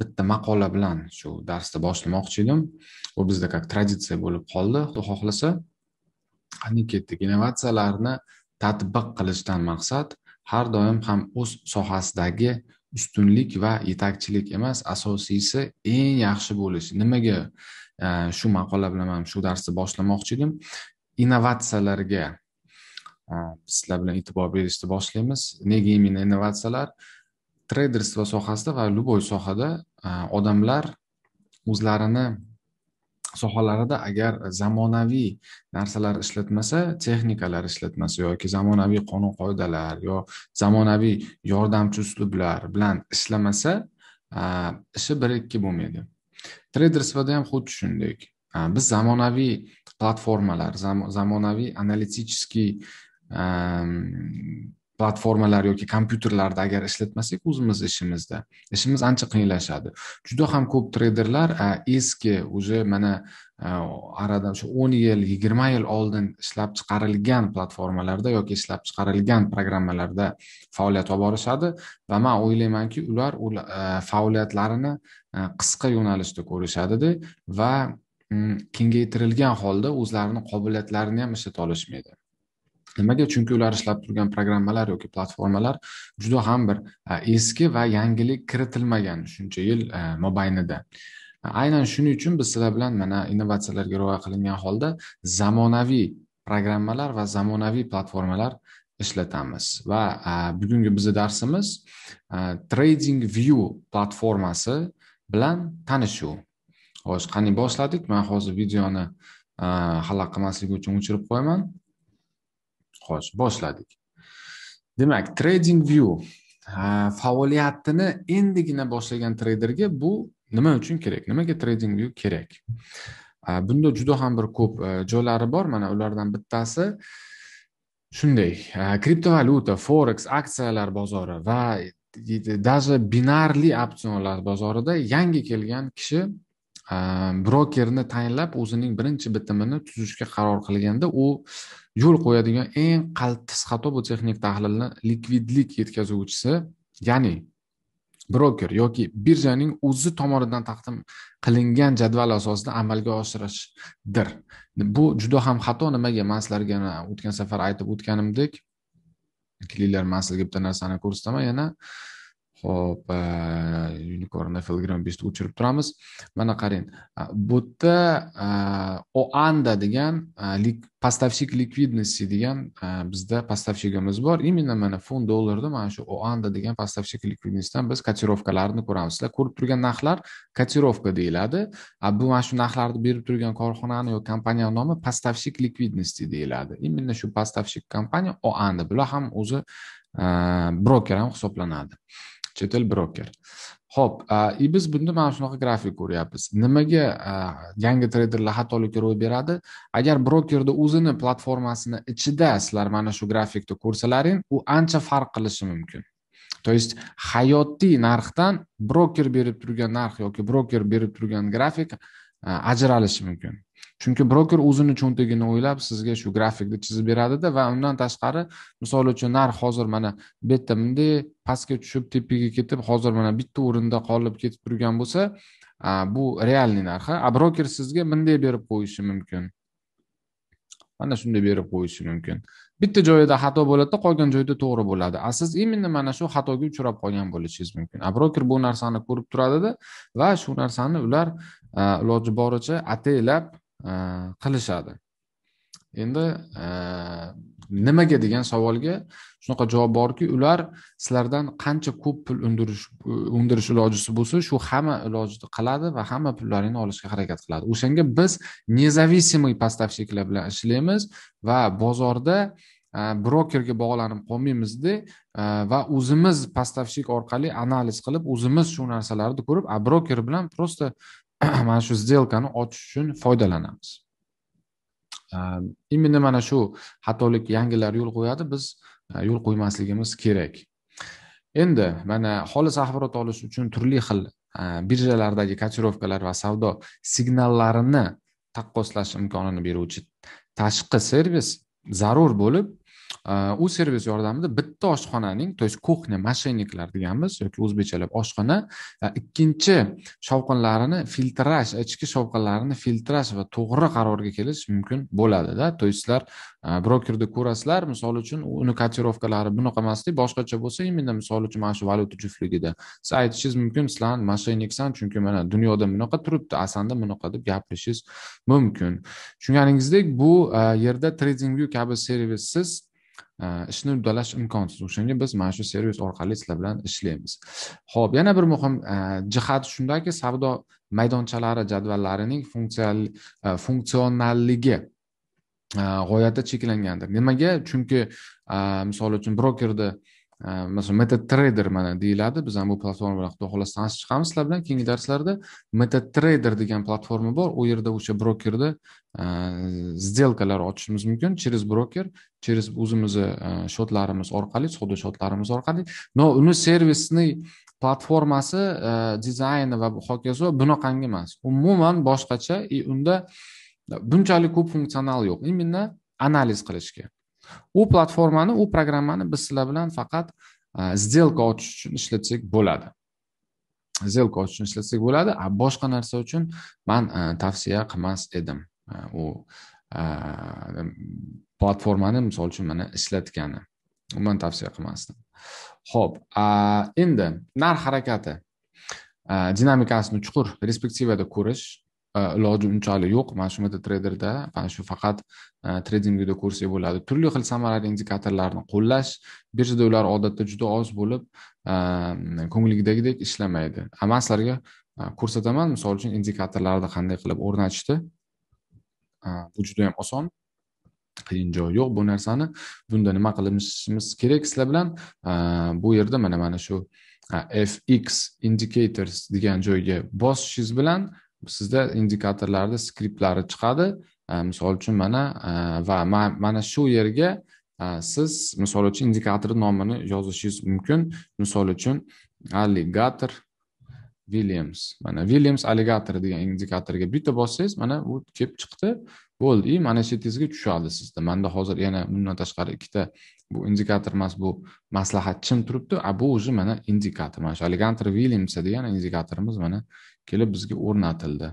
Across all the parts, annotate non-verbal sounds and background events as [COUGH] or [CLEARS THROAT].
bitta maqola bilan shu darsni boshlamoqchi edim u bizda как traditsiya bo'lib qoldi xudo xohlasa qanday ketdik innovatsiyalarni tatbiq qilishdan maqsad har doim ham o'z sohasidagi ustunlik va yetakchilik emas asosiysi eng yaxshi bo'lish nimaga e, shu maqola bilan ham shu darsni boshlamoqchi edim innovatsiyalarga e, sizlar bilan e'tibor berishni boshlaymiz nega именно innovatsiyalar treyderstvo sohasida va любой sohada odamlar o'zlarini sohalarida agar zamonaviy narsalar ishlatmasa texnikalar ishlatmasa yoki zamonaviy qonun qoidalar yo zamonaviy yordamchi uslublar bilan ishlamasa ishi bir ikki bo'lmaydi treyderstvoda ham xuddi shuningdek biz zamonaviy platformalar zamonaviy analitический platformalar yoki kompyuterlarda agar ishlatmasak o'zimizni ishimizda ishimiz ancha qiyinlashadi juda ham ko'p treyderlar eski уже mana oradan o'sha o'n yil yigirma yil oldin ishlab chiqarilgan platformalarda yoki ishlab chiqarilgan programmalarda faoliyat olib borishadi va man o'ylaymanki ular faoliyatlarini qisqa yo'nalishda ko'rishadida va mm, kengaytirilgan holda o'zlarini qobiliyatlarini ham ishlata olishmaydi nimaga chunki ular ishlab turgan programmalar yoki platformalar juda ham bir e, eski va yangilik kiritilmagan shuncha yil e, mobaynida aynan shuning uchun biz sizlar bilan mana innovatsiyalarga rioya qilingan holda zamonaviy programmalar va zamonaviy platformalar ishlatamiz va e, bugungi bizni darsimiz trading view platformasi bilan tanishuv hozir qani boshladik man hozir videoni xalaqit qilmaslik uchun o'chirib qo'yaman qoch boshladik demak trading view faoliyatini endigina boshlagan treyderga bu nima uchun kerak nimaga trading view kerak bunda juda ham bir ko'p e, joylari bor mana ulardan bittasi shunday kriptovalyuta forex aksiyalar bozori va даже binarli opsionlar bozorida yangi kelgan kishi brokerni tayinlab o'zining birinchi bitimini tuzishga qaror qilganda u yo'l qo'yadigan eng qaltis xato bu texnik tahlilni likvidlik yetkazuvchisi ya'ni broker yoki birjaning o'zi tomonidan taqdim qilingan jadval asosida amalga oshirishdir bu juda ham xato nimaga man sizlarga o'tgan safar aytib o'tganimdek kelinglar man sizlarga bitta narsani ko'rsataman yana ho'p unicorn filgram bizni o'chirib turamiz mana qarang bu yerda oanda degan поставщик ликвидности degan bizda поставщигimiz bor именно mana fond dollarda mana shu oanda degan поставщик likvidностьdan biz kotirovkalarni ko'ramiz sizlar ko'rib turgan narxlar kotirovka deyiladi bu mana shu narxlarni berib turgan korxonani yo kompaniya nomi поставщик ликвидности deyiladi именно shu поставщик kompaniya oanda bular ham o'zi broker ham hisoblanadi chet el broker ho'p и biz bunda mana shunaqa grafik ko'ryapmiz nimaga yangi treyderlar xatolikka ro'y beradi agar brokerni o'zini platformasini ichida sizlar mana shu grafikni ko'rsalaring u ancha farq qilishi mumkin то есть hayotiy narxdan broker berib turgan narx yoki broker berib turgan grafik ajralishi mumkin chunki broker o'zini cho'ntagini o'ylab sizga shu grafikni chizib beradida va undan tashqari misol uchun narx hozir mana bu yerda bunday pastga tushib tepaga ketib hozir mana bitta o'rinda qolib ketib turgan bo'lsa bu realniy narxi a broker sizga bunday berib qo'yishi mumkin mana shunday berib qo'yishi mumkin bitta joyida xato bo'ladida qolgan joyda to'g'ri bo'ladi a siz именно mana shu xatoga uchrab qolgan bo'lishingiz mumkin a broker bu narsani ko'rib turadida va shu narsani ular iloji boricha ataylab Э, qilishadi endi e, nimaga degan savolga shunaqa javob borki ular sizlardan qancha ko'p pul undirish undirish ilojisi bo'lsa shu hamma ilojni qiladi va hamma pullaringni olishga harakat qiladi o'shanga biz независимый поставщиklar bilan ishlaymiz va bozorda e, brokerga bog'lanib qolmaymizda e, va o'zimiz поставщик orqali analiz qilib o'zimiz shu narsalarni ko'rib a broker bilan просто [CLEARS THROAT] mana shu сделкаni ochish uchun foydalanamiz э, именно mana shu xatolik yangilar yo'l qo'yadi biz э, yo'l qo'ymasligimiz kerak endi mana xolis axborot olish uchun turli xil э, birjalardagi kotirovkalar va savdo signallarini taqqoslash imkonini beruvchi tashqi servis zarur bo'lib u servis yordamida bitta oshxonaning то есть кухня mashинникlar deganmiz yoki o'zbekchalab oshxona ikkinchi shovqinlarini filtrash ichki shovqinlarini filtrash va to'g'ri qarorga kelish mumkin bo'ladida то есть sizlar brokerda ko'rasizlar misol uchun uni kotirovkalari bunaqa emasdek boshqacha bo'lsa именно misol uchun mana shu valyuta juftligida siz aytishingiz mumkin sizlar mashinniksan chunki mana dunyoda bunaqa turibdi asanda bunaqa deb gapirishingiz mumkin tushunganingizdek bu yerda trading view kabi servissiz Э, ishni uddalash imkonsiz o'shanga biz mana shu servis orqali sizlar bilan ishlaymiz ho'p yana bir muhim e, jihati shundaki savdo maydonchalari jadvallarining funksional e, funksionalligi e, g'oyatda cheklangandir nimaga chunki misol uchun brokerni masalan э, meta trader mana deyiladi biz ham bu platforma bilan xudo xohlasa tanishib chiqamiz sizlar bilan keyingi darslarda meta trader degan platforma bor u yerda o'sha brokerda e, сделкалар ochishimiz mumkin через broker через o'zimizni e, shotlarimiz orqali savdo shotlarimiz orqali но uni servisni platformasi e, dizayni va hokazo bunaqangi emas umuman boshqacha и unda bunchalik ko'p funksional yo'q именно analiz qilishga u platformani u programmani biz sizlar bilan faqat e, сделка ochish uchun ishlatsak bo'ladi сделка ochish uchun ishlatsak bo'ladi a boshqa narsa uchun man e, tavsiya qilmas edim e, u platformani misol uchun mana ishlatgani umuman tavsiya qilmasdim ho'p endi narx harakati dinamikasini chuqur respektivada ko'rish iloji unchalik yo'q mana shu meta traderda mana shu faqat tradingida ko'rsak bo'ladi turli xil samarali indikatorlarni qo'llash birjada ular odatda juda oz bo'lib ko'ngildagidek ishlamaydi man sizlarga ko'rsataman misol uchun indikatorlarni qanday qilib o'rnatishni bu juda yam oson qiyin joyi yo'q bu narsani bunda nima qilishimiz kerak sizlar bilan bu yerda mana mana shu fx indicators degan joyga bosishingiz bilan sizda indikatorlarda skriptlari chiqadi misol uchun mana va mana shu yerga siz misol uchun indikator nomini yozishingiz mumkin misol uchun alligator williams mana williams alligator degan indikatorga bitta bossangiz mana u kelib chiqdi bo'ldi и mana shu tezga tushadi sizda manda hozir yana bundan tashqari ikkita bu indikator emas bu maslahatchim turibdi a bu уже mana indikator mana shu aligantr williams degan indikatorimiz mana kelib bizga o'rnatildi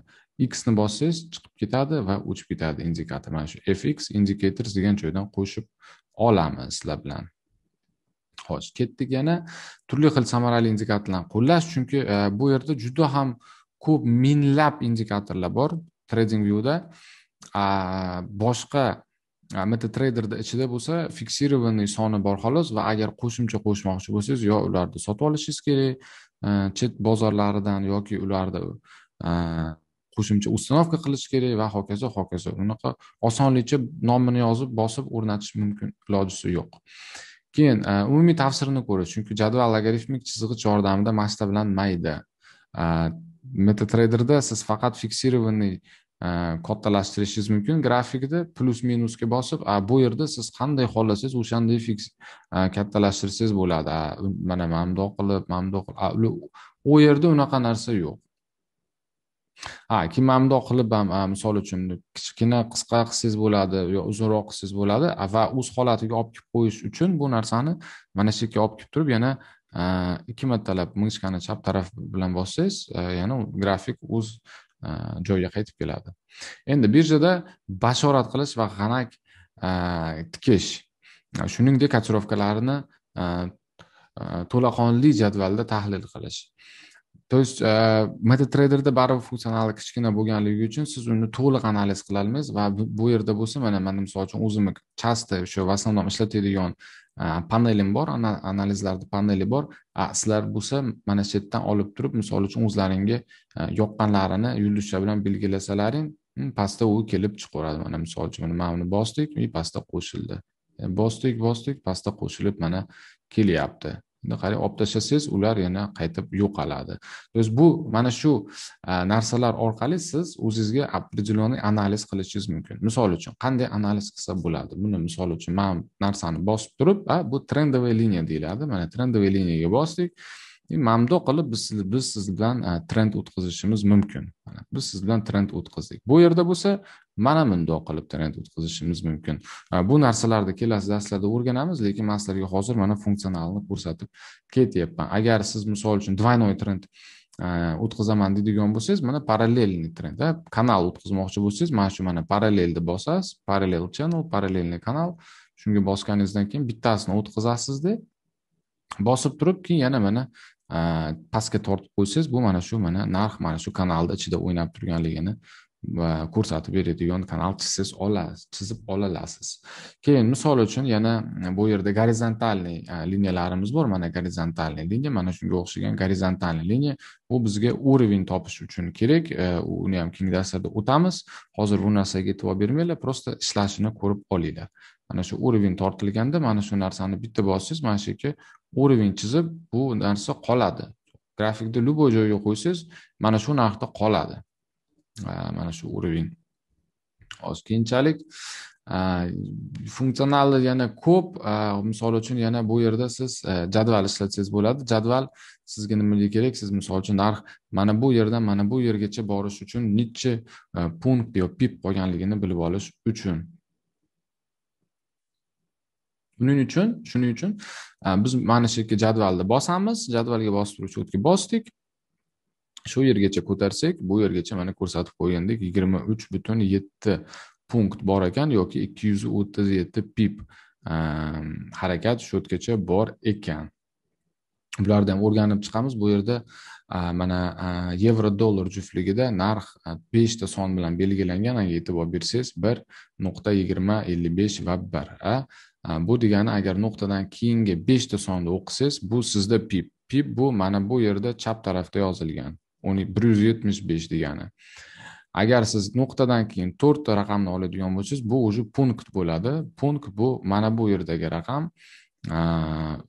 x ni bossangiz chiqib ketadi va o'chib ketadi indikator mana shu fx indicators degan joydan qo'shib olamiz sizlar bilan xo'sh ketdik yana turli xil samarali indikatorlarni qo'llash chunki e, bu yerda juda ham ko'p minglab indikatorlar bor trading viewda boshqa mt traderni ichida bo'lsa fiksированный soni bor xolos va agar qo'shimcha qo'shmoqchi bo'lsangiz yo ularni sotib olishingiz kerak e, chet bozorlaridan yoki ularni e, qo'shimcha установка qilish kerak va hokazo hokazo unaqa osonlikcha nomini yozib bosib o'rnatish mumkin ilojisi yo'q keyin e, umumiy tafsirini ko'rish chunki jadval logarifmik chizg'ich yordamida masshtablanmaydi metatraderda siz faqat fiksированный kattalashtirishingiz mumkin grafikda plyus minusga bosib bu yerda siz qanday xohlasangiz o'shanday fiks e, kattalashtirsangiz bo'ladi mana mana bundoq qilib mana bundoq qilib u yerda unaqa narsa yo'q ha keyin mana bundoq qilib ham misol uchun kichkina qisqa qilsangiz bo'ladi yo uzunroq qilsangiz bo'ladi va o'z holatiga olib kelib qo'yish uchun bu narsani mana shu yerga olib kelib turib yana e, ikki martalab mышканы chap taraf bilan bossangiz e, yana grafik o'z E, joyiga qaytib keladi endi birjada bashorat qilish va g'anak e, tikish e, shuningdek kotirovkalarni to'laqonli jadvalda tahlil qilish то есть э, metatraderda baribir funksionali kichkina bo'lganligi uchun siz uni to'liq analiz olmaysiz va bu yerda bo'lsa mana man misol uchun o'zimni часто o'sha в основном ishlatadigan e, panelim bor analizlarni paneli bor sizlar bo'lsa mana shu yerdan olib turib misol uchun o'zlaringga e, yoqqanlarini yulduzcha bilan belgilasalaring hmm, pastda u kelib chiqaveradi mana misol uchun mana buni bosdik и pastda qo'shildi e, bosdik bosdik pastda qo'shilib mana kelyapti qarang olib tashlasangiz ular yana qaytib yo'qoladi то есть bu mana shu narsalar orqali siz o'zingizga определенный analiz qilishingiz mumkin misol uchun qanday analiz qilsa bo'ladi buni misol uchun man narsani bosib turib a bu trendовая liniya deyiladi mana trendовая liniyaga bosdik bundoq e, qilib biz biz siz bilan trend o'tkazishimiz mumkin biz siz bilan trend o'tkazdik bu yerda bo'lsa mana bundoq qilib trend o'tkazishimiz mumkin bu narsalarni kelasi darslarda o'rganamiz lekin man sizlarga hozir mana funksionalni ko'rsatib ketyapman agar siz misol uchun двойной trend o'tkazaman deydigan bo'lsangiz mana parallelniy trend kanal o'tkazmoqchi bo'lsangiz mana shu mana parallelni bosasiz parallel channel parallelniy kanal shunga bosganingizdan keyin bittasini o'tkazasizda bosib turib keyin yana mana pastga tortib qo'ysangiz bu mana shu mana narx mana shu kanalni ichida o'ynab turganligini va ko'rsatib beradigan kanal chizsiz olasiz chizib olasiz keyin misol uchun yana bu yerda gorizontalniy liniyalarimiz bor mana gorizontalniy liniya mana shunga o'xshagan gorizontalniy liniya u bizga уровень topish uchun kerak e, uni ham keyingi darslarda o'tamiz hozir bu narsaga e'tibor bermanglar просто ishlashini ko'rib olinglar mana shu уровень tortilganda mana shu narsani bitta bossangiz mana shu yerga уровень chizib bu narsa qoladi grafikni любой joyga qo'ysangiz mana shu narxda qoladi mana э, shu уровень hozir keyinchalik funksionalni yana ko'p misol uchun yana bu yerda siz jadval ishlatsangiz bo'ladi jadval sizga nimaga kerak siz misol uchun narx mana bu yerdan mana bu yergacha borish uchun nechi punkt yo pip qolganligini bilib olish uchun buning uchun shuning uchun biz mana shu yerga jadvalni bosamiz jadvalga bostiruvchi o'tga bosdik shu yergacha ko'tarsak bu yergacha mana ko'rsatib qo'ygandik yigirma uch butun yetti punkt bor ekan yoki ikki yuz o'ttiz yetti pip ehm, harakat shu yergacha bor ekan bularni ham o'rganib chiqamiz bu yerda mana yevro dollar juftligida narx beshta son bilan belgilangan agar e'tibor bersangiz bir nuqta yigirma ellik besh va bir bu degani agar nuqtadan keyingi beshta sonni o'qisangiz bu sizda pip pip bu mana bu yerda chap tarafda yozilgan bir yuz yetmish besh degani agar siz nuqtadan keyin to'rtta raqamni oladigan bo'lsangiz bu уже punkt bo'ladi punkt bu mana bu yerdagi raqam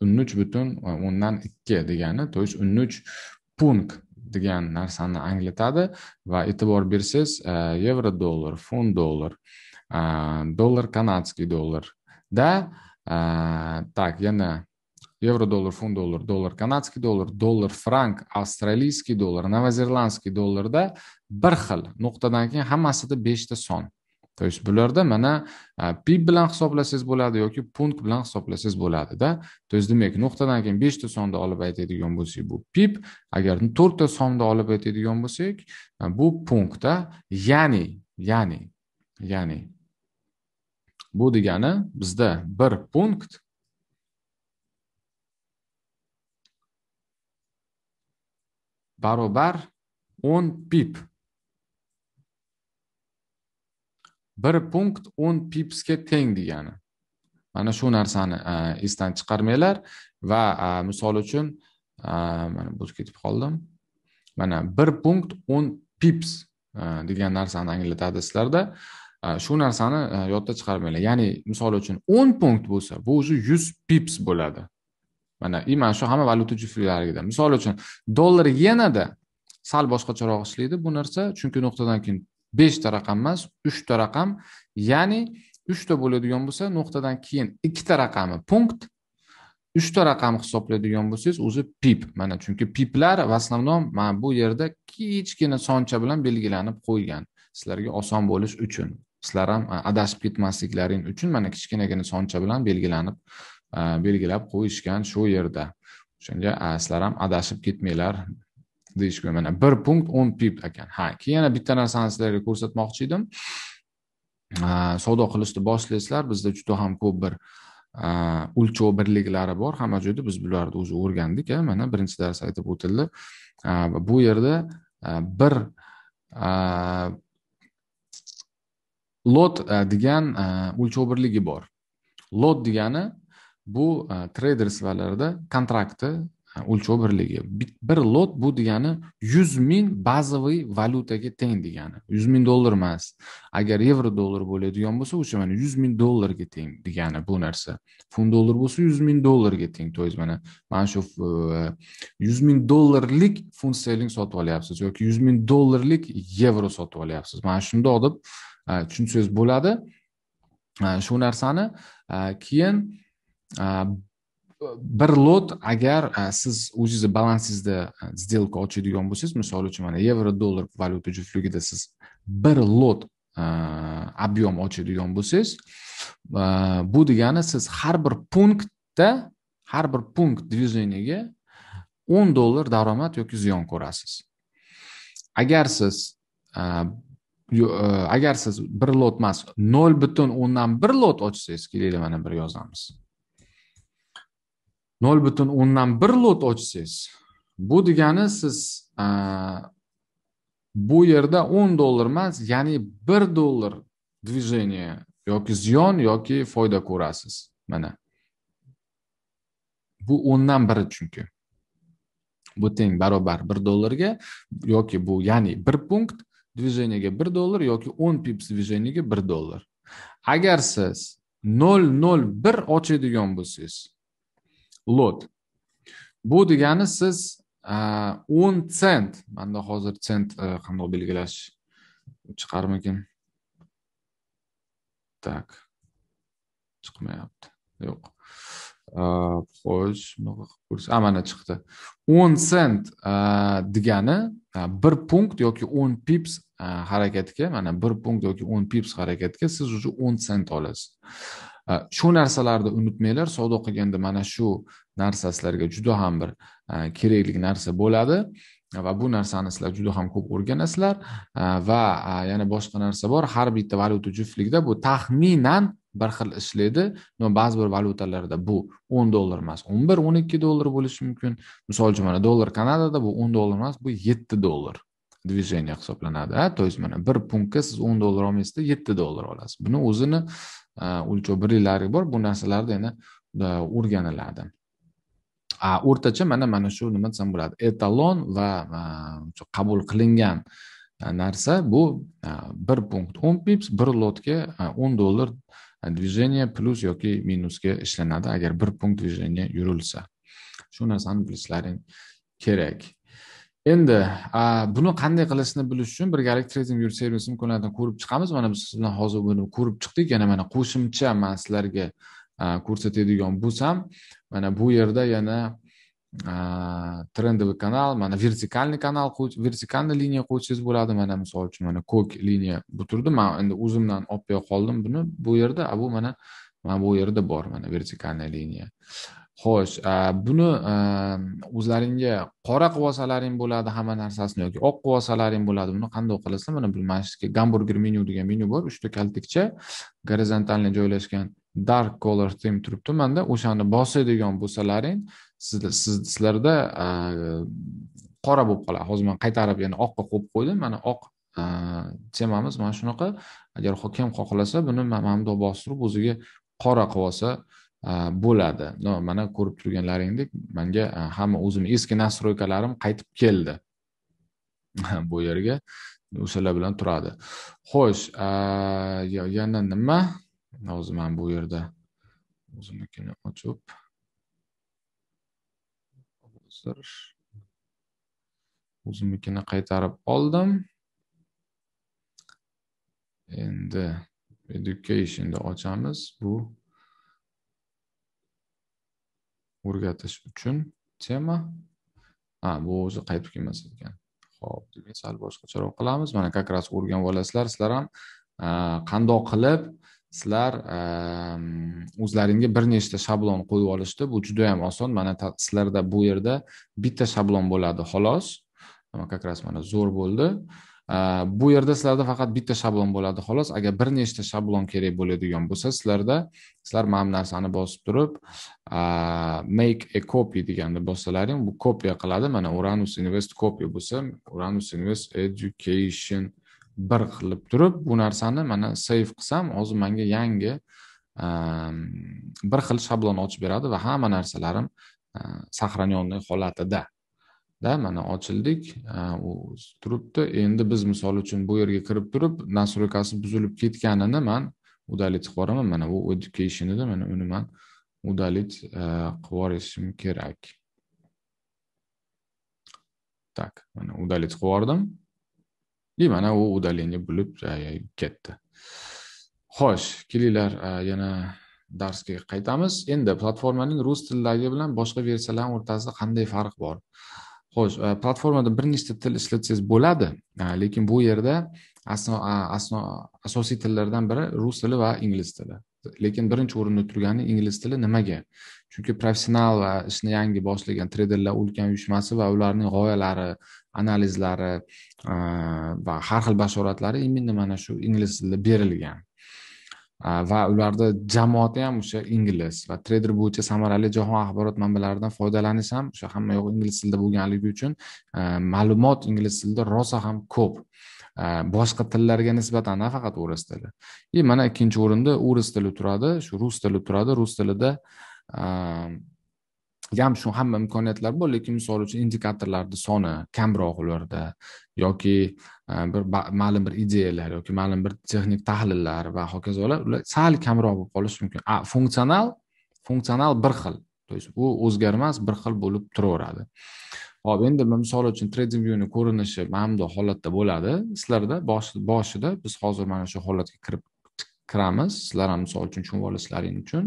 o'n uch butun o'ndan ikki degani то есть o'n uch punkt degan narsani anglatadi va e'tibor bersangiz yevro dollar fun dollar dollar kanadskiy dollar da так yana евро, доллар, фунт, доллар, dollar kanadский dollar dollar frank avstraliyskiy dollar novozelandskiy dollarda bir xil nuqtadan keyin hammasida beshta son то есть bularda mana билан bilan hisoblasangiz bo'ladi yoki punkt bilan hisoblasangiz bo'ladida то есть demak nuqtadan keyin beshta sonni olib aytadigan bo'lsak bu 4 agar to'rtta sonni olib aytadigan bo'lsak bu да? ya'ni ya'ni ya'ni bu degani bizda bir punkt barobar 10 pip. 1 punkt 10 pipsga teng degani. Mana shu narsani e, esdan chiqarmanglar va e, misol uchun e, mana bo'lib ketib qoldim. Mana 1 punkt 10 pips degan narsani anglatadi sizlarda. shu narsani yodda chiqarmanglar ya'ni misol uchun 10 punkt bo'lsa bu o'zi 100 pips bo'ladi mana mana shu hamma valyuta juftliklariga misol uchun dollar yenada sal boshqacharoq ishlaydi bu narsa chunki nuqtadan keyin beshta raqam emas uchta raqam ya'ni uchta bo'ladigan bo'lsa nuqtadan keyin ikkita raqami punkt uchta raqam hisoblaydigan bo'lsangiz o'zi pip mana chunki piplar в основном mana bu yerda kichkina soncha bilan belgilanib qo'ygan sizlarga oson bo'lish uchun sizlar ham adashib ketmasliklaring uchun mana kichkinagina soncha bilan belgilanib Э, belgilab qo'yishgan shu yerda o'shanga sizlar ham adashib ketmanglar deyishgan mana bir punkt o'n pip ekan ha keyin yana bitta narsani sizlarga ko'rsatmoqchi edim э, savdo qilishni boshlaysizlar bizda juda ham ko'p bir o'lchov э, birliklari bor hamma joyda biz bularni o'zi o'rgandik e. mana birinchi dars aytib o'tildi bu yerda bir lot degan o'lchov birligi bor lot degani bu e, treyder sifatlarida kontrakti e, o'lchov birligi bir lot bu degani yuz ming bazaviy valyutaga teng degani yuz ming dollar emas agar yevro dollar bo'ladigan bo'lsa o'sha mana yuz ming dollarga teng degani bu narsa fun dollar bo'lsa yuz ming dollarga teng то есть mana mana shu e, yuz ming dollarlik fun sterling sotib olyapsiz yoki yuz ming dollarlik yevro sotib olyapsiz mana shundoq deb tushunsangiz bo'ladi shu narsani keyin uh, bir lot agar siz o'zingizni balansingizda сделка ochadigan bo'lsangiz misol uchun mana yevro dollar valyuta juftligida siz bir lot объем ochadigan bo'lsangiz bu degani siz har bir punktda har bir punkt движениеga o'n dollar daromad yoki ziyon ko'rasiz agar siz agar siz bir lot emas nol butun o'ndan bir lot ochsangiz kelaylik mana bir yozamiz nol butun o'ndan bir lot ochsangiz bu degani siz bu yerda o'n dollar emas ya'ni bir dollar движение yoki ziyon yoki foyda ko'rasiz mana bu o'ndan biri chunki bu teng barobar bir dollarga yoki bu ya'ni bir punkt движениеga bir dollar yoki o'n pips движениеga bir dollar agar siz nol nol bir ochadigan bo'lsangiz lot bu degani siz e, o'n sent manda hozir sent e, qandoq belgilash chiqarmikin так chiqmayapti yo'q e, xo'sh bunaqa qilib ko'rsa a mana chiqdi o'n sent degani bir punkt yoki o'n pips harakatga mana bir punkt yoki o'n pips harakatga siz уже o'n sent olasiz Э, shu narsalarni unutmanglar savdo qilganda mana shu narsa sizlarga juda ham bir e, kerakli narsa bo'ladi va bu narsani sizlar juda ham ko'p o'rganasizlar e, va e, yana boshqa narsa bor har bitta valyuta juftligida bu taxminan bir xil ishlaydi ba'zi bir valyutalarda bu o'n dollar emas o'n bir o'n ikki dollar bo'lishi mumkin misol uchun mana dollar kanadada bu o'n dollar emas bu yetti dollar движение hisoblanadi то есть mana bir punktga siz o'n dollar olmaysizda yetti dollar olasiz buni o'zini o'lchov birliklari bor bu narsalarni yana o'rganiladi o'rtacha mana mana shu nima desam bo'ladi etalon va qabul qilingan narsa bu bir punkt o'n pips bir lotga o'n dollar движение plyus yoki minusga ishlanadi agar bir punkt движение yurilsa shu narsani bilishlaring kerak Endi, a, buni qanday qilishni bilish uchun birgalikda Trading View servis imkoniyatini ko'rib chiqamiz. Mana biz siz bilan hozir buni ko'rib chiqdik. Yana mana qo'shimcha men sizlarga ko'rsatadigan bo'lsam, mana bu yerda yana trendовый kanal, mana vertikalniy kanal, vertikalniy liniya qo'ysangiz bo'ladi. Mana misol uchun mana ko'k liniya bu turdi. Men endi o'zimdan olib qo'ya qoldim buni. Bu yerda, bu mana mana bu yerda bor mana vertikalniy liniya. xo'sh buni o'zlaringga qora qilib olsalaring bo'ladi hamma narsasini yoki oq qilib olsalaring bo'ladi buni qanday qilasizlar mana bir gamburger menyu degan menyu bor uchta kaltakcha горизонтальный joylashgan dark color tem turibdi manda o'shani bosadigan bo'lsalaring sizlarda qora bo'lib qoladi hozir man qaytarib yana oqqa qo'yib qo'ydim mana oq temamiz mana shunaqa agar kim xohlasa buni mana bundoq bostirib o'ziga qora qilib olsa Э, bo'ladi no mana ko'rib turganlaringdek manga e, hamma o'zimni eski nastroykalarim qaytib keldi [LAUGHS] bu yerga o'shalar bilan turadi xo'sh e, yana nima hozir man bu yerda o'zimnikini ochib o'zimnikini qaytarib oldim endi educationni ochamiz bu o'rgatish uchun tema ha bu o'zi qaytib kelmas ekan ho'p demak sal boshqacharoq qilamiz mana как раз o'rganib olasizlar sizlar ham e, qandoq qilib sizlar e, o'zlaringga bir nechta shablon qo'yib olishdi bu juda yam oson mana sizlarda bu yerda bitta shablon bo'ladi xolos как раз mana zo'r bo'ldi Э, bu yerda sizlarda faqat bitta shablon bo'ladi xolos agar bir nechta shablon kerak bo'ladigan bo'lsa sizlarda sizlar mana bu narsani bosib turib e, make a copy deganda bossalaring bu kopiya qiladi mana uranus invest copy bo'lsa uranus invest education bir qilib turib bu narsani mana save qilsam hozir menga yangi e, bir xil shablon ochib beradi va hamma narsalarim сохраненный e, holatida da mana ochildik u turibdi endi biz misol uchun bu yerga kirib turib nastroykasi buzilib ketganini man удалить qilib yuboraman mana bu educationida mana uni man удалить qilib yuborishim kerak так mana удалить qilib yubordim и mana u удаление bo'lib ketdi xo'sh kelinglar yana darsga qaytamiz endi platformaning rus tilidagi bilan boshqa versiyalar o'rtasida qanday farq bor xo'sh e, platformada bir nechta til ishlatsangiz bo'ladi e, lekin bu yerda asosiy tillardan biri rus tili va ingliz tili lekin birinchi o'rinda turgani ingliz tili nimaga chunki professional va ishni yangi boshlagan treyderlar ulkan uyushmasi va ularning g'oyalari analizlari e, va har xil bashoratlari именно mana shu ingliz tilida berilgan va ularda jamoati ham o'sha ingliz va treyder bo'yicha samarali jahon axborot manbalaridan foydalanish ham o'sha hamma yoq ingliz tilida bo'lganligi uchun ma'lumot ingliz tilida rosa ham ko'p boshqa tillarga nisbatan nafaqat o'ris tili и mana ikkinchi o'rinda o'ris tili turadi shu rus tili turadi rus tilida ham shu hamma imkoniyatlar bor lekin misol uchun indikatorlarni soni kamroq ularda yoki e, bir ma'lum bir ideyalar yoki ma'lum bir texnik tahlillar va hokazolar ular sal kamroq bo'lib qolishi mumkin a funksional funksional bir xil то есть u o'zgarmas bir xil bo'lib turaveradi hop endi misol uchun trading viewni ko'rinishi mana bunday holatda bo'ladi sizlarda boshida biz hozir mana shu holatga kirib kiramiz sizlar ham misol uchun tushunib olasizlaring uchun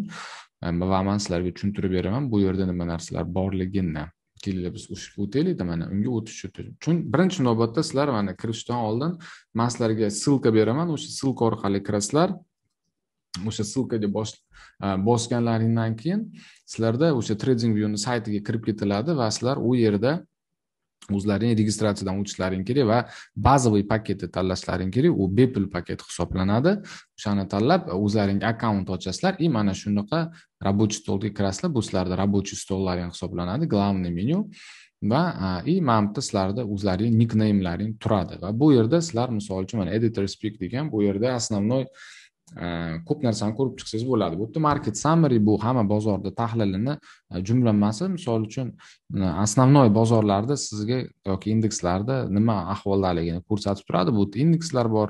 va man sizlarga tushuntirib beraman bu yerda nima narsalar borligini kelinglar biz ushbu o'taylik mana unga o'tish uchun birinchi navbatda sizlar mana kirishdan oldin man sizlarga ссылка beraman o'sha ссылка orqali kirasizlar o'sha ссылкаga bosganlaringdan keyin sizlarda o'sha trading saytiga kirib ketiladi va sizlar u yerda o'zlaring registratsiyadan o'tishlaring kerak va bazoviy paketni tanlashlaring kerak u bepul paket hisoblanadi o'shani tanlab o'zlaring akkaunt ochasizlar и mana shunaqa рабочий stolga kirasizlar bu sizlarni рабочий stollaring hisoblanadi главный menyu va и mana bu yerda sizlarni o'zlaring nicknamelaring turadi va bu yerda sizlar misol uchun mana editor speak degan bu yerda основной ko'p narsani ko'rib chiqsangiz bo'ladi bu yerda market summary bu hamma bozorda tahlilini e, jumlanmasi misol uchun основной e, bozorlarda sizga yoki indekslarda nima ahvoldaligini ko'rsatib turadi bu yerda indekslar bor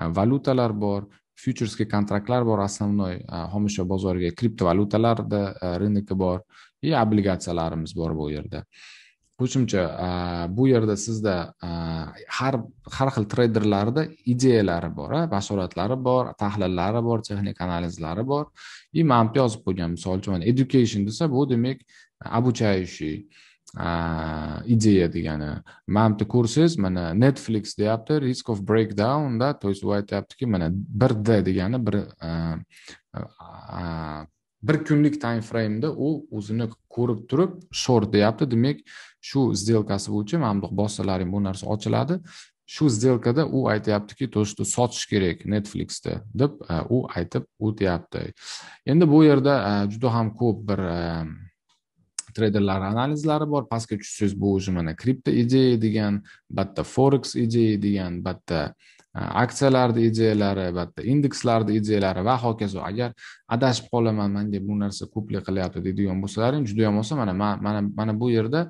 e, valyutalar bor fyuchersga kontraktlar bor основной xomashyo bozoriga kriptovalyutalarda rynoki bor и obligatsiyalarimiz bor bu yerda ko'pincha bu yerda sizda har har xil treyderlarni ideyalari bor bashoratlari bor tahlillari bor texnik analizlari bor и man bu yozib qo'ygan misol uchun education desa bu demak обучающий ideya degani mana bitta ko'rsangiz mana netflix deyapti risk of breakdown da то есть u aytyaptiki mana bir d degani bir bir kunlik time frameda u o'zini ko'rib turib short deyapti demak shu сделкаsi bo'yicha mana bundoq bossalaring bu narsa ochiladi shu сделкаda u aytyaptiki то что sotish kerak netflixda deb e, u aytib o'tyapti endi bu yerda e, juda ham ko'p bir e, treyderlar analizlari bor pastga tushsangiz bu уже mana kripto ideya degan bitta forex ideya degan bitta aksiyalarni ideyalari albatta indekslarni ideyalari va hokazo agar adashib qolaman man deb bu narsa ko'plik qilyapti deydigan bo'lsalaring juda ham bo'lsa mana mana mana bu yerda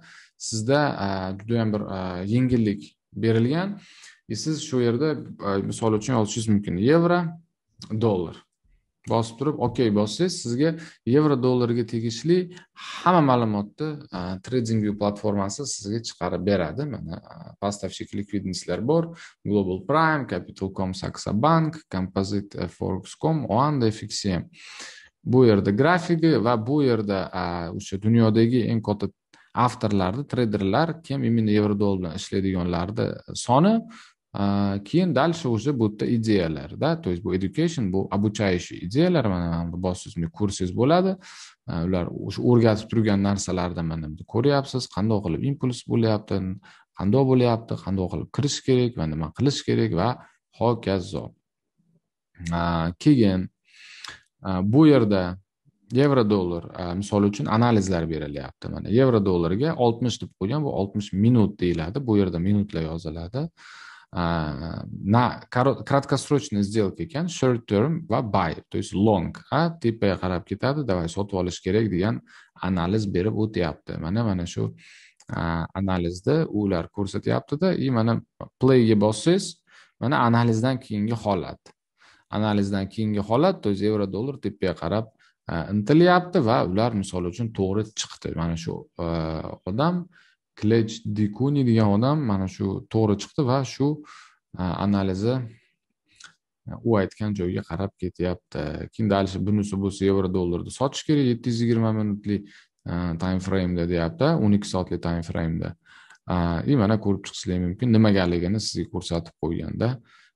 sizda judayam bir yengillik berilgan и siz shu yerda misol uchun yozishingiz mumkin yevro dollar bosib turib okey bossangiz sizga yevro dollarga tegishli hamma ma'lumotni trading view platformasi sizga chiqarib beradi mana поставщик likvidnesslar bor global prime com saksa bank composite э, forex.com oanda fxm e. bu yerda grafigi va bu yerda o'sha dunyodagi eng katta avtorlarni treyderlar kim именно yevro dollar bilan ishlaydiganlarni soni keyin дальше уже bitta ideyalar да то есть bu education bu обучающий ideyalar mana libos uzmik kursiz bo'ladi ular o'sha o'rgatib turgan narsalardan mana ko'ryapsiz qandoq qilib impuls bo'lyapti qandoq bo'lyapti qandoq qilib kirish kerak va nima qilish kerak va hokazo keyin bu yerda yevro dollar misol uchun analizlar berilyapti mana yevro dollarga oltmish deb qo'ygan bu oltmish minut deyiladi bu yerda minutlar yoziladi на краткосрочный сделка ekan short term va buy то есть long a tepaga qarab ketadi давай sotib olish kerak degan analiz berib o'tyapti mana mana shu analizda ular ko'rsatyaptida и mana playga bossangiz mana analizdan keyingi holat analizdan keyingi holat то есть yevro dollar tepaga qarab intilyapti va ular misol uchun to'g'ri chiqdi mana shu odam uh, klech dikuni degan odam mana shu to'g'ri chiqdi va shu e, analizi e, u aytgan joyga qarab ketyapti keyin дальше bunisi bo'lsa yevro dollarda sotish kerak yetti yuz yigirma minutlik e, time frameda deyapti o'n ikki soatlik time frameda и mana ko'rib chiqishlar mumkin nimagaligini sizga ko'rsatib qo'yganda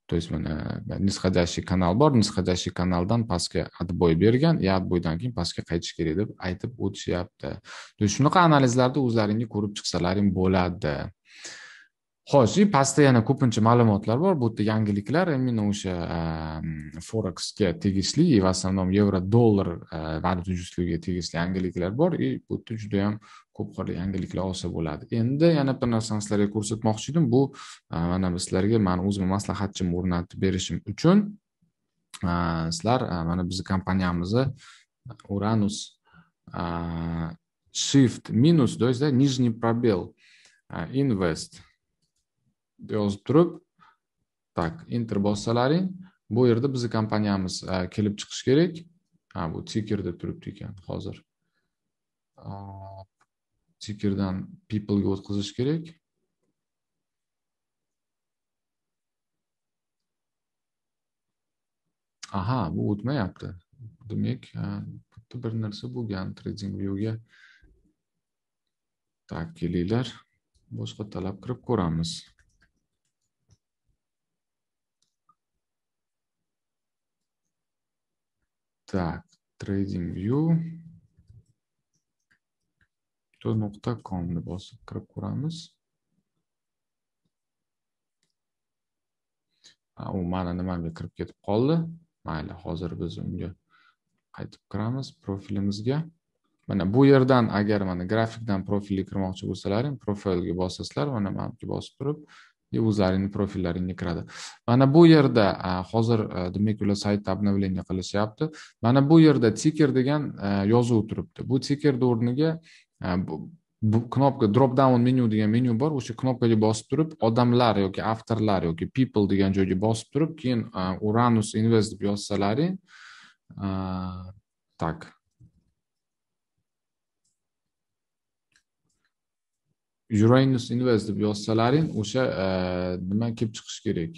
то есть mana э, нисходящий kanal bor нисходящий kanaldan pastga отбой bergan и отбойдан keyin pastga qaytish kerak deb aytib o'tishyapti то есть shunaqa analizlarni o'zlaringga ko'rib chiqsalaring bo'ladi xo'sh и pastda yana ko'pincha ma'lumotlar bor bu yerda yangiliklar именно o'sha ehm, forexga tegishli и в основном yevro dollar ehm, valyuta juftligiga tegishli yangiliklar bor и bu yerda judayam ko'p xil yangiliklar olsa bo'ladi endi yana bir narsani sizlarga ko'rsatmoqchi edim bu mana biz sizlarga mani o'zimni maslahatchim o'rnatib berishim uchun sizlar mana bizni kompaniyamizni uranus shift minus то есть нижний пробел invest yozib turib так enter bossalaring bu yerda bizni kompaniyamiz kelib chiqishi kerak ha bu tiker deb turibdi ekan hozir people peoplega o'tkazish kerak aha bu o'tmayapti demak bitta bir narsa bo'lgan trading viewga tak kelinglar boshqa talab kirib ko'ramiz так trading view nuqta nuqta komni bosib kirib ko'ramiz u mana nimamga kirib ketib qoldi mayli hozir biz unga qaytib kiramiz profilimizga mana bu yerdan agar mana grafikdan profilga kirmoqchi bo'lsalaring profilga bosasizlar mana mana bosib turib и o'zlaringni profillaringga kiradi mana bu yerda hozir demak ular saytni обновление qilishyapti mana bu yerda tiker degan yozuv turibdi bu tikerni o'rniga bu knopka drop down menu degan menu bor o'sha knopkaga bosib turib odamlar yoki avtorlar yoki people degan joyga bosib turib keyin uranus invest deb yozsalaring так uranus invest deb yozsalaring o'sha nima kelib chiqishi kerak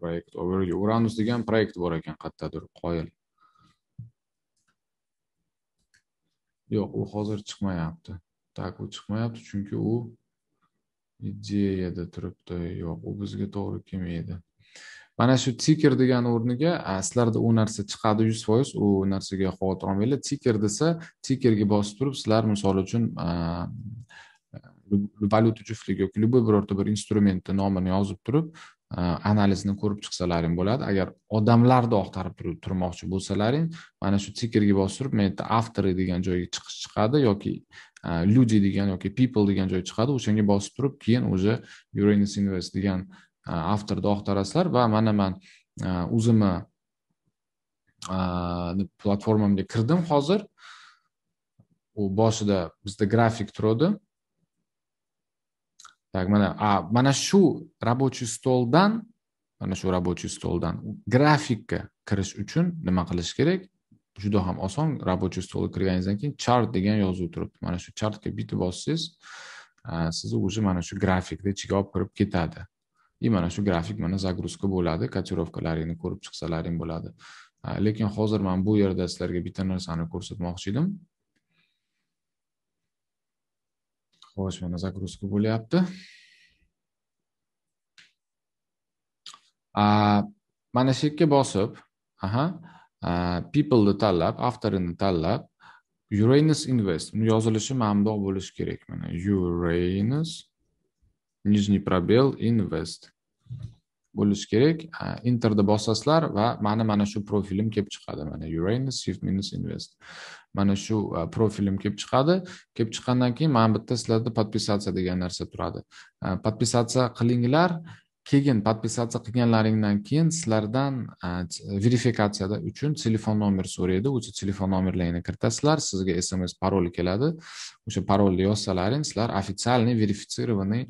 proyekt overview uranus degan proyekt bor ekan qayerdadir qoyil yo'q u hozir chiqmayapti так u chiqmayapti chunki u ideyada turibdi yo'q u bizga to'g'ri kelmaydi mana shu tiker degan o'rniga sizlarda u narsa chiqadi yuz foiz u narsaga xavotir olmanglar tiker desa tikerga bosib turib sizlar misol uchun valyuta juftligi yoki любой birorta bir instrumentni nomini yozib turib analizni э, ko'rib chiqsalaring bo'ladi agar odamlarni oqtarib turmoqchi bo'lsalaring mana shu tikerga bostirib mana yerda авторы degan joyga chiqish chiqadi yoki люди e, degan yoki people degan joy chiqadi o'shanga bosib turib keyin уже uranus invest degan e, avtorni oqtarasizlar va mana man e, o'zimni platformamga kirdim hozir u boshida bizda grafik turadi так mana a mana shu рабочий stoldan mana shu рабочий stoldan grafikka kirish uchun nima qilish kerak juda ham oson рабочий stolga kirganingizdan keyin chart degan yozuv turibdi mana shu chartga bitib bossangiz sizni уже mana shu grafikni ichiga olib kirib ketadi и mana shu grafik mana загрузка bo'ladi kotirovkalaringni ko'rib chiqsalaring bo'ladi lekin hozir man bu yerda sizlarga bitta narsani ko'rsatmoqchi edim xo'sh mana загрузка bo'lyapti A mana shu yerga bosib aha ni tanlab avtorini tanlab uranus invest uni yozilishi mandoq bo'lishi kerak mana uranus nijniy probel invest bo'lishi kerak interda bosasizlar va mani mana shu profilim kelib chiqadi mana uranus minus invest mana shu profilim kelib chiqadi kelib chiqqandan keyin mana bitta sizlarda подписаться degan narsa turadi подписаться qilinglar keyin подписаться qilganlaringdan keyin sizlardan verifikatsiyada uchun telefon nomer so'raydi o'sha telefon nomerlaringni kiritasizlar sizga sms paroli keladi o'sha parolni yozsalaring sizlar официальный верифицированный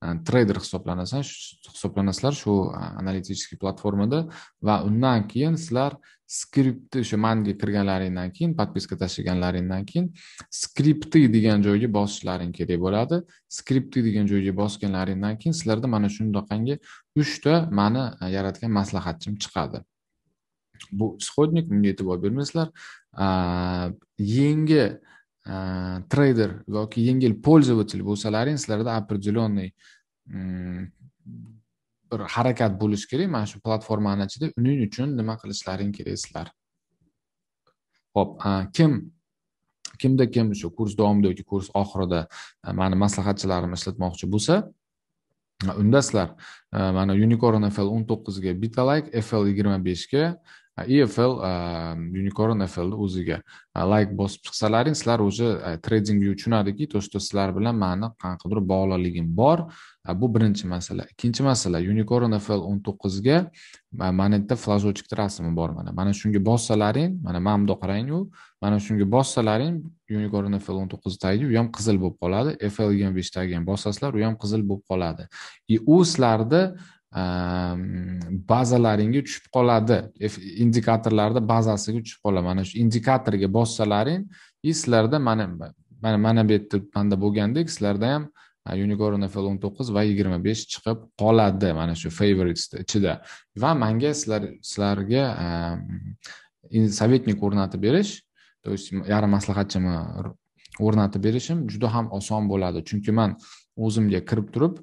treyder э, hisoblanasan hisoblanasizlar shu analitический platformada va undan keyin sizlar skriptni o'sha manga kirganlaringdan keyin подписка tashlaganlaringdan keyin skripti degan joyga bosishlaring kerak bo'ladi skripti degan joyga bosganlaringdan keyin sizlarda mana shundaqangi uchta mani э, yaratgan maslahatchim chiqadi bu исходник bunga e'tibor bermaysizlar э, yangi treyder э, yoki yengil pользователь bo'lsalaring sizlarda определенный bir harakat bo'lishi kerak mana shu platformani ichida uning uchun nima qilishlaring kerak sizlar ho'p kim kimda kim shu kurs davomida yoki kurs oxirida э, mani maslahatchilarimni ishlatmoqchi bo'lsa unda sizlar э, mana unicorn fl o'n to'qqizga bitta bitalayk fl yigirma beshga efl unicorn fl o'ziga like bosib chiqsalaring sizlar уже tradingga tushunadiki то что sizlar bilan mani qanaqadir bog'liqligim bor bu birinchi masala ikkinchi masala unicorn fl o'n to'qqizga mana yerda flajочкni rasmi bor mana mana shunga bossalaring mana mana bundoq qarangu mana shunga bossalaring unicorn fl o'n to'qqiz tagi u ham qizil bo'lib qoladi fl yigirma besh tagiga ham bossasizlar u ham qizil bo'lib qoladi и u sizlarni bazalaringga tushib qoladi indikatorlarda bazasiga tushib qoladi mana shu indikatorga bossalaring и sizlarda mana mana mana bu yerda manda bo'lgandek sizlarda ham unicorn fl o'n to'qqiz va yigirma besh chiqib qoladi mana shu favorites ichida va manga sizlar sizlarga советник o'rnatib berish то есть yarim maslahatchimi o'rnatib berishim juda ham oson bo'ladi chunki man o'zimga kirib turib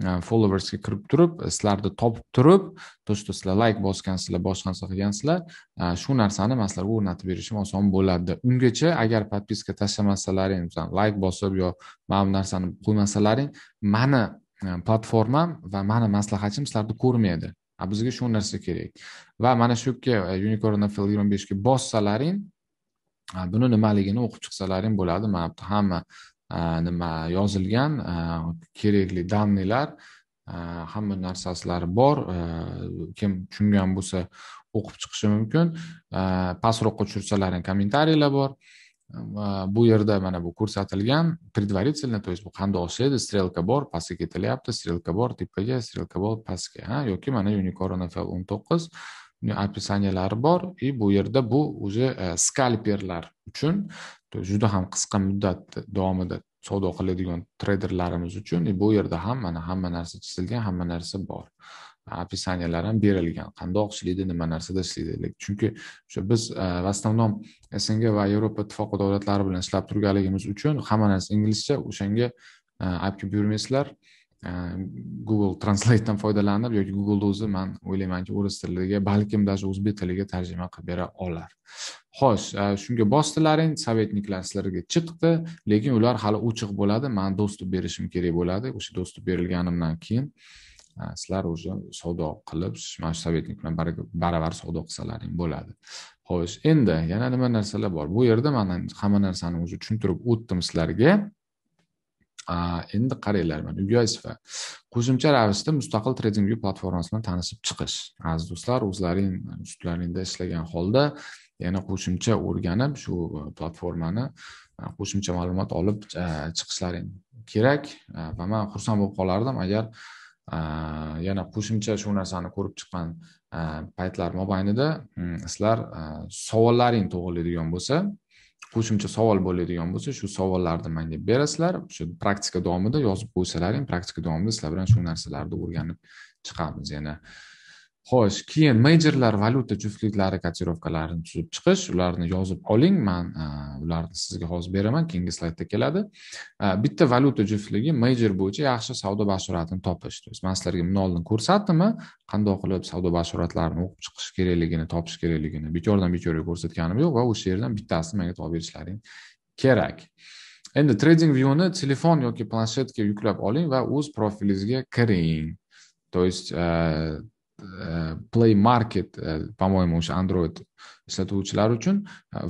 Э, followersga kirib turib e, sizlarni topib turib то что sizlar layk bosgansizlar boshqa narsa qilgansizlar e, shu narsani man sizlarga o'rnatib berishim oson bo'ladi ungacha agar подписка tashlamasalaring masalan layk bosib yo mana bu narsani qo'ymasalaring mani e, platformam va mani maslahatchim sizlarni ko'rmaydi a bizga shu narsa kerak va mana shu unicorn fl yigirma beshga bossalaring buni nimaligini o'qib chiqsalaring bo'ladi mana bu hamma Э, nima yozilgan э, kerakli данныйlar э, hamma narsalar bor kim tushungan bo'lsa o'qib chiqishi mumkin pastroqqa tushirsalar ham kommentariylar bor bu yerda mana bu ko'rsatilgan предварительно то есть bu qanday ochiladi strelka bor pastga ketilyapti strelka bor tepaga strelka bor pastga yoki mana unicorn fl o'n to'qqiz описаниялari bor и bu yerda bu уже э, skalperlar uchun juda ham qisqa muddat davomida savdo qiladigan treyderlarimiz uchun bu yerda ham mana hamma narsa chizilgan hamma narsa bor описаниялар ham berilgan qandoq ishlaydi nima narsada ishlaydi chunki o'sha biz э, в основном sng va yevropa ittifoqi davlatlari bilan ishlab turganligimiz uchun hamma narsa inglizcha o'shanga olib э, kelib yurmaysizlar Э, google translatedan foydalanib yoki googleni o'zi man o'ylaymanki o'ris tiliga balkim даже o'zbek tiliga tarjima qilib bera olar xo'sh e, shunga bosdilaring советниклар sizlarga chiqdi lekin ular hali ochiq bo'ladi man доступ berishim kerak bo'ladi o'sha доступ berilganimdan keyin e, sizlar уже savdo qilib mana shu советник bilan baravar savdo qilsalaring bo'ladi xo'sh endi yana nima narsalar bor bu yerda man hamma narsani уже tushuntirib o'tdim sizlarga endi qaranglar mana ugasfa qo'shimcha ravishda mustaqil trading view platformasi bilan tanishib chiqish aziz do'stlar o'zlaring ustlaringda ishlagan holda yana qo'shimcha o'rganib shu e, platformani e, qo'shimcha ma'lumot olib e, chiqishlaring kerak va man xursand bo'lib qolardim agar yana qo'shimcha shu narsani ko'rib chiqqan paytlar mobaynida sizlar savollaring tug'iladigan bo'lsa qo'shimcha savol bo'ladigan bo'lsa shu savollarni menga berasizlar o'sha praktika davomida yozib qo'ysalaring praktika davomida sizlar bilan shu narsalarni o'rganib chiqamiz yana Xo'sh, keyin meyjerlar valyuta juftliklari kotirovkalarini tuzib chiqish, ularni yozib oling, men e, ularni sizga hozir beraman, keyingi slaydda keladi. E, bitta valyuta juftligi meyjer bo'yicha yaxshi savdo bashoratini topish. То есть man sizlarga oldin ko'rsatdimmi qandoq qilib savdo bashoratlarini o'qib chiqish kerakligini, topish kerakligini bekordan bekorga ko'rsatganim yo'q va o'sha yerdan bittasini menga topib berishlaring kerak. Endi trading viewni telefon yoki planshetga yuklab oling va o'z profilingizga kiring. То есть e, Э, play market э, по моему o'sha android ishlatuvchilari uchun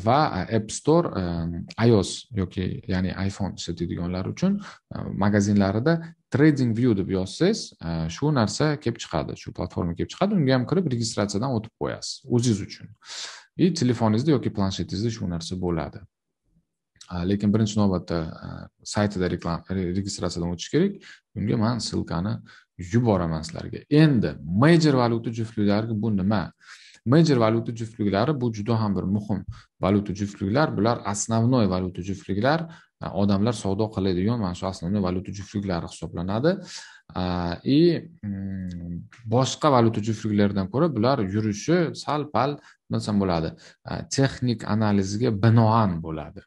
va app store э, ios yoki ya'ni iphone ishlatadiganlar uchun magazinlarida trading view deb yozsangiz shu narsa kelib chiqadi shu platforma kelib chiqadi unga ham kirib registratsiyadan o'tib qo'yasiz o'zingiz uchun и telefoningizda yoki planshetingizda shu narsa bo'ladi lekin birinchi navbatda saytida registratsiyadan o'tish kerak bunga man ссылкani yuboraman sizlarga endi major valyuta juftliklari bu nima major valyuta juftliklari bu juda ham bir muhim valyuta juftliklar bular основной valyuta juftliklar odamlar savdo qiladigan mana shu основной valyuta juftliklari hisoblanadi и mm, boshqa valyuta juftliklaridan ko'ra bular yurishi sal pal nima desam bo'ladi texnik analizga binoan bo'ladi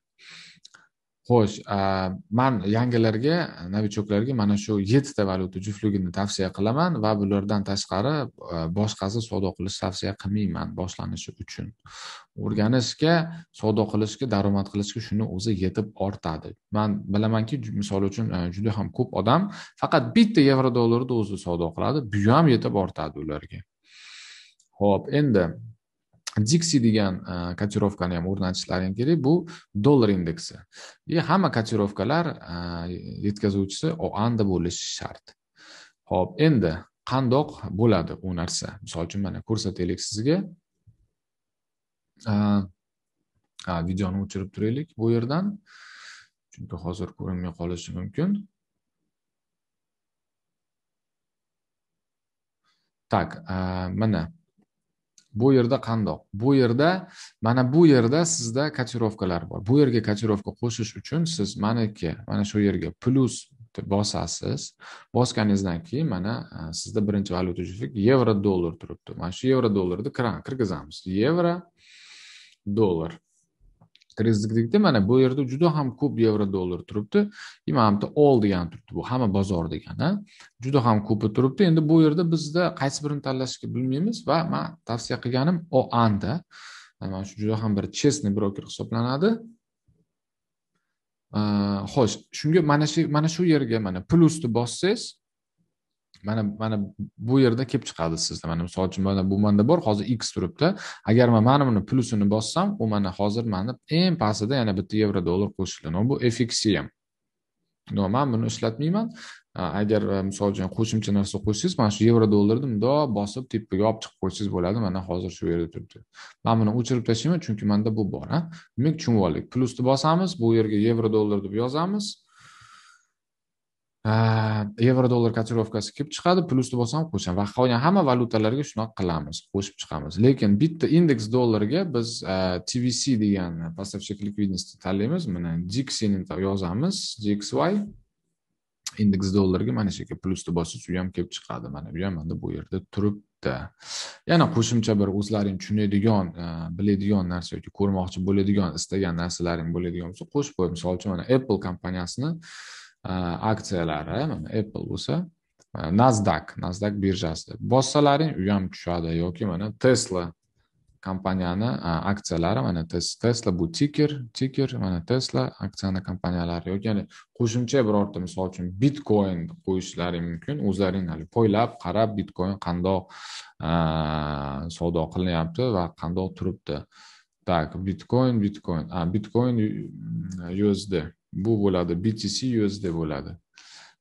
xo'sh man yangilarga novichoklarga mana shu yettita valyuta juftligini tavsiya qilaman va bulardan tashqari boshqasi savdo qilish tavsiya qilmayman boshlanishi uchun o'rganishga savdo qilishga daromad qilishga shuni o'zi yetib ortadi man bilamanki misol uchun juda ham ko'p odam faqat bitta yevro dollarni o'zi savdo qiladi bu ham yetib ortadi ularga ho'p endi diksi degan e, kotirovkani ham o'rnatishlaring kerak bu dollar indeksi и hamma kotirovkalar e, yetkazuvchisi oanda bo'lishi shart ho'p endi qandoq bo'ladi u narsa misol uchun mana ko'rsataylik sizga e, videoni o'chirib turaylik bu yerdan chunki hozir ko'rinmay qolishi mumkin так mana bu yerda qandoq bu yerda mana bu yerda sizda kotirovkalar bor bu yerga kotirovka qo'shish uchun siz maniki mana shu yerga plyus bosasiz bosganingizdan keyin mana e, sizda birinchi valyuta juftlik yevro dollar turibdi mana shu yevro dollarni kirgizamiz yevro dollar kirgizlikda mana bu yerda juda ham ko'p yevro dollar turibdi imamni ol degan turibdi bu hamma bozor degani juda ham ko'pi turibdi endi bu yerda bizda qaysi birini tanlashni bilmaymiz va man tavsiya qilganim oanda mana shu juda ham bir честный broker hisoblanadi xo'sh shunga mana shu mana shu yerga mana plusni bossangiz mana mana bu yerda kelib chiqadi sizda mana misol uchun mana bu manda bor hozir x turibdi agar man mana buni plyusini bossam u mana hozir mani eng pastida yana bitta yevro dollar qo'shiladi bu fxi ham man buni ishlatmayman agar e, misol uchun qo'shimcha narsa qo'shsangiz mana shu yevro dollarni mundoq bosib tepaga olib chiqib qo'ysangiz bo'ladi mana hozir shu yerda turibdi man buni o'chirib tashlayman chunki manda bu bor a demak tushunib oldik plyusni bosamiz bu yerga yevro dollar deb yozamiz yevro dollar kotirovkasi kelib chiqadi plyusni bo'lsa ham qo'shamiz va qolgan hamma valyutalarga shunaqa qilamiz qo'shib chiqamiz lekin bitta indeks dollarga biz tvc degan поставщик likvidности tanlaymiz mana dixini yozamiz dxy indeks dollarga mana shu yerga plyusni bosib u ham kelib chiqadi mana bu ham mana bu yerda turibdi yana qo'shimcha bir o'zlaring tushunadigan biladigan narsa yoki ko'rmoqchi bo'ladigan istagan narsalaring bo'ladigan bo'lsa qo'shib qo'y misol uchun mana apple kompaniyasini aksiyalari э, mana apple bo'lsa э, nasdaq nasdaq birjasi bossalaring u ham tushadi yoki mana tesla kompaniyani e, aksiyalari mana tesla bu tiker tiker mana tesla aksiyani kompaniyalari yoki ya'ni qo'shimcha birorta misol uchun bitcoin qo'yishlaring mumkin o'zlaring hali poylab qarab bitcoin qandoq e, savdo qilinyapti va qandoq turibdi так bitcoin bitcoin a bitcoin usd mm, bu bo'ladi btc usd bo'ladi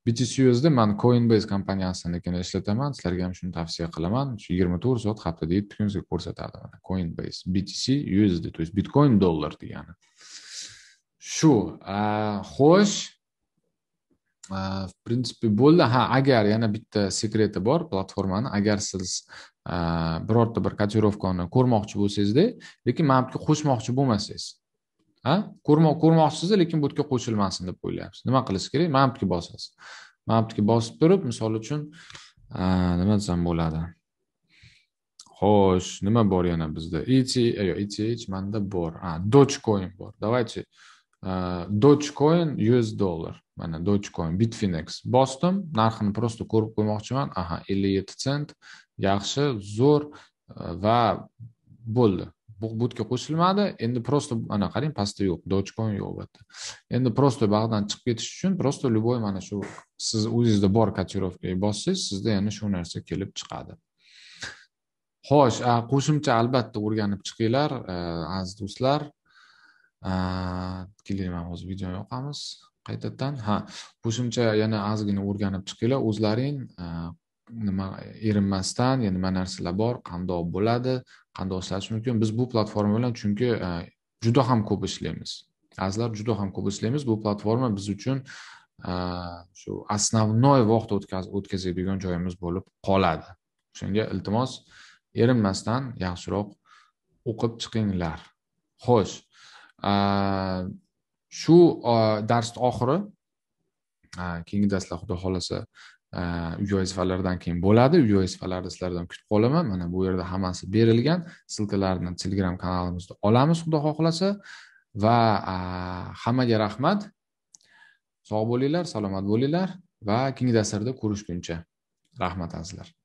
btc usd man coinbase lekin ishlataman sizlarga ham shuni tavsiya qilaman shu yigirma to'rt soat haftada yetti kun sizga ko'rsatadi mana coinbase btc usd то есть bitcoin dollar degani shu xo'sh в принципе bo'ldi ha agar yana bitta sekreti bor platformani agar siz birorta bir kotirovkani ko'rmoqchi bo'lsangizda lekin maniki qo'shmoqchi bo'lmasangiz a ko'rmoqchisiz lekin butga qo'shilmasin deb o'ylayapsiz nima qilish kerak yerga bosasiz yerga bosib turib misol uchun nima desam bo'ladi xo'sh nima bor yana bizda eth e eth manda bor a dogecoin bor давайте dogecoin yuz dollar mana dogecoin bitfinex bosdim narxini просто ko'rib qo'ymoqchiman aha ellik yetti sent yaxshi zo'r va bo'ldi butga qo'shilmadi endi просто ana qarang pastda yo'q dochkon yo'q bu yerda endi просто bag'dan chiqib ketish uchun просто любой mana shu siz o'zingizda bor kotirovkaga bossangiz sizda yana shu narsa kelib chiqadi xo'sh qo'shimcha albatta o'rganib chiqinglar aziz do'stlar man hozir videoni yoqamiz qaytadan ha qo'shimcha yana ozgina o'rganib chiqinglar o'zlaring nima erinmasdan ya'ni nima narsalar bor qandoq bo'ladi qandoq ishlatish mumkin biz bu platforma bilan chunki e, juda ham ko'p ishlaymiz azizlar juda ham ko'p ishlaymiz bu platforma biz uchun e, shu основной vaqt o'tkazadigan joyimiz bo'lib qoladi shunga iltimos erinmasdan yaxshiroq o'qib chiqinglar xo'sh e, shu darsni oxiri keyingi darslar xudo xohlasa Э, uy vazifalardan keyin bo'ladi uy vazifalarni sizlardan kutib qolaman mana bu yerda hammasi berilgan ссылкаларni telegram kanalimizda olamiz xudo xohlasa va e, hammaga rahmat sog' bo'linglar salomat bo'linglar va keyingi dasturda ko'rishguncha rahmat azizlar